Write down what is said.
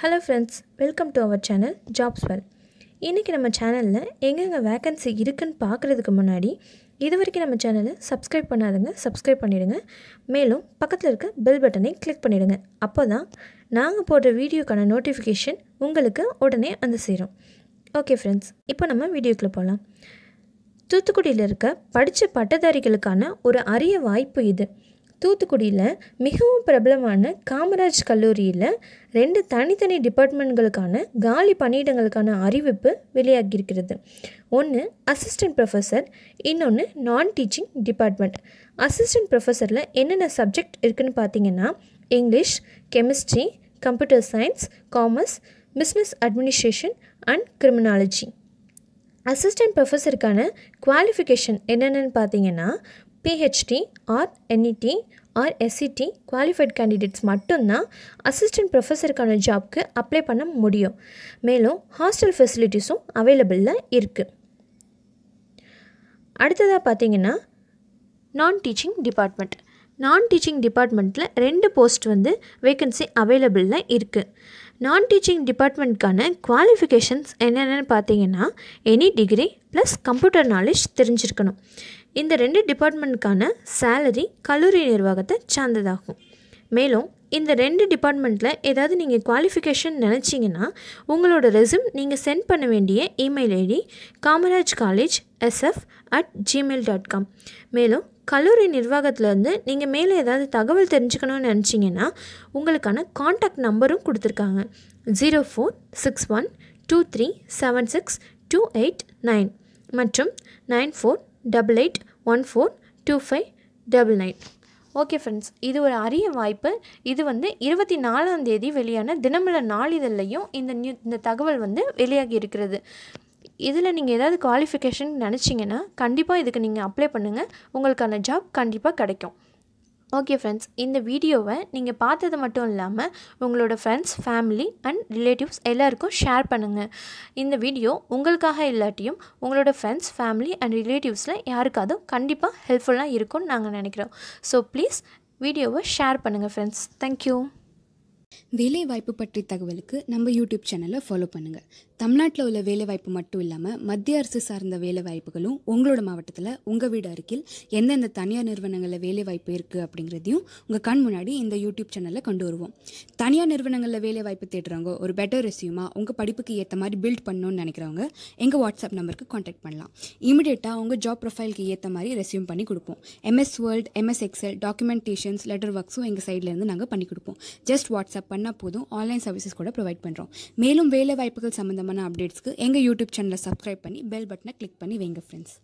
hello friends welcome to our channel jobs well இன்றைக்கி நம்ம சேனலில் எங்கெங்கே வேக்கன்சி இருக்குன்னு பார்க்குறதுக்கு முன்னாடி இது வரைக்கும் நம்ம சேனலை சப்ஸ்கிரைப் பண்ணாதுங்க சப்ஸ்கிரைப் பண்ணிவிடுங்க மேலும் பக்கத்தில் இருக்க பெல் பட்டனை கிளிக் பண்ணிவிடுங்க அப்போ தான் நாங்கள் போடுற வீடியோக்கான நோட்டிஃபிகேஷன் உங்களுக்கு உடனே வந்து சேரும் ஓகே ஃப்ரெண்ட்ஸ் இப்போ நம்ம வீடியோக்குள்ளே போகலாம் தூத்துக்குடியில் இருக்க படித்த பட்டதாரிகளுக்கான ஒரு அரிய வாய்ப்பு இது தூத்துக்குடியில் மிகவும் பிரபலமான காமராஜ் கல்லூரியில் ரெண்டு தனித்தனி டிபார்ட்மெண்ட்களுக்கான காலி பணியிடங்களுக்கான அறிவிப்பு வெளியாகியிருக்கிறது ஒன்று அசிஸ்டன்ட் ப்ரொஃபஸர் இன்னொன்று நான் டீச்சிங் டிபார்ட்மெண்ட் அசிஸ்டன்ட் ப்ரொஃபஸரில் என்னென்ன சப்ஜெக்ட் இருக்குதுன்னு பார்த்தீங்கன்னா English chemistry computer science commerce business administration and criminology assistant ப்ரொஃபஸருக்கான குவாலிஃபிகேஷன் என்னென்னு பார்த்தீங்கன்னா PhD or NET or SET qualified candidates மட்டும்தான் அசிஸ்டன்ட் ப்ரொஃபஸருக்கான ஜாப்க்கு அப்ளை பண்ண முடியும் மேலும் ஹாஸ்டல் ஃபெசிலிட்டிஸும் அவைலபிளில் இருக்குது அடுத்ததாக பார்த்தீங்கன்னா நான் டீச்சிங் டிபார்ட்மெண்ட் நான் டீச்சிங் டிபார்ட்மெண்ட்டில் ரெண்டு போஸ்ட் வந்து வேகன்சி அவைலபிளில் இருக்குது நான் டீச்சிங் டிபார்ட்மெண்ட்க்கான குவாலிஃபிகேஷன்ஸ் என்னென்னு பார்த்தீங்கன்னா any degree plus computer knowledge தெரிஞ்சிருக்கணும் இந்த ரெண்டு டிபார்ட்மெண்ட்டுக்கான சேலரி கல்லூரி நிர்வாகத்தை சார்ந்ததாகும் மேலும் இந்த ரெண்டு டிபார்ட்மெண்ட்டில் ஏதாவது நீங்கள் குவாலிஃபிகேஷன் நினச்சிங்கன்னா உங்களோட ரெசியூம் நீங்கள் சென்ட் பண்ண வேண்டிய email ID Kamaraj college SF at Gmail dot com மேலும் கல்லூரி நிர்வாகத்திலேருந்து நீங்கள் மேலே ஏதாவது தகவல் தெரிஞ்சுக்கணும்னு நினச்சிங்கன்னா உங்களுக்கான காண்டாக்ட் நம்பரும் கொடுத்துருக்காங்க zero four six one two three seven six two eight nine மற்றும் nine four double eight one four two five double nine okay friends இது ஒரு அரிய வாய்ப்பு இது வந்து இருபத்தி நாலாம் தேதி வெளியான தினமலர் நாளிதழையும் இந்த நியூ இந்த தகவல் வந்து வெளியாகி இருக்கிறது இதில் நீங்கள் ஏதாவது குவாலிஃபிகேஷன் நினச்சிங்கன்னா கண்டிப்பாக இதுக்கு நீங்கள் அப்ளை பண்ணுங்கள் உங்களுக்கான ஜாப் கண்டிப்பாக கிடைக்கும் ஓகே ஃப்ரெண்ட்ஸ் இந்த வீடியோவை நீங்கள் பார்த்தது மட்டும் இல்லாமல் உங்களோட ஃப்ரெண்ட்ஸ் ஃபேமிலி அண்ட் ரிலேட்டிவ்ஸ் எல்லாருக்கும் ஷேர் பண்ணுங்கள் இந்த வீடியோ உங்களுக்காக இல்லாட்டியும் உங்களோட ஃப்ரெண்ட்ஸ் ஃபேமிலி அண்ட் ரிலேட்டிவ்ஸில் யாருக்காவது கண்டிப்பாக ஹெல்ப்ஃபுல்லாக இருக்கும்னு நாங்கள் நினைக்கிறோம் ஸோ ப்ளீஸ் வீடியோவை ஷேர் பண்ணுங்கள் ஃப்ரெண்ட்ஸ் தேங்க்யூ வேலைவாய்ப்பு பற்றி தகவலுக்கு நம்ம யூடியூப் சேனலை ஃபாலோ பண்ணுங்கள் தமிழ்நாட்டில் உள்ள வேலைவாய்ப்பு மட்டும் இல்லாமல் மத்திய அரசு சார்ந்த வேலைவாய்ப்புகளும் உங்களோட மாவட்டத்தில் உங்கள் வீடு அருகில் எந்தெந்த தனியார் நிறுவனங்களில் வேலைவாய்ப்பு இருக்குது அப்படிங்கிறதையும் உங்கள் கண் முன்னாடி இந்த யூடியூப் சேனலில் கொண்டு வருவோம் தனியார் நிறுவனங்களில் வேலைவாய்ப்பு தேடுறவங்க ஒரு பெட்டர் ரெசியூமாக உங்கள் படிப்புக்கு ஏற்ற மாதிரி பில்ட் பண்ணணும்னு நினைக்கிறவங்க எங்கள் வாட்ஸ்அப் நம்பருக்கு காண்டாக்ட் பண்ணலாம் இமிடியேட்டாக உங்கள் ஜாப் ப்ரொஃபைலுக்கு ஏற்ற மாதிரி ரெசியூம் பண்ணி கொடுப்போம் MS word MS Excel documentations letter ஒர்க்ஸும் எங்கள் சைட்லேருந்து நாங்கள் பண்ணி கொடுப்போம் ஜஸ்ட் வாட்ஸ்அப் கான்டாக்ட் பண்ணால் போதும் ஆன்லைன் சர்வீசஸ் கூட ப்ரொவைட் பண்ணுறோம் மேலும் வேலை வாய்ப்புகள் சம்மந்தமான அப்டேட்ஸ்க்கு எங்கள் யூடியூப் சேனலை சப்ஸ்கிரைப் பண்ணி பெல் பட்டனை கிளிக் பண்ணி வைங்க ஃப்ரெண்ட்ஸ்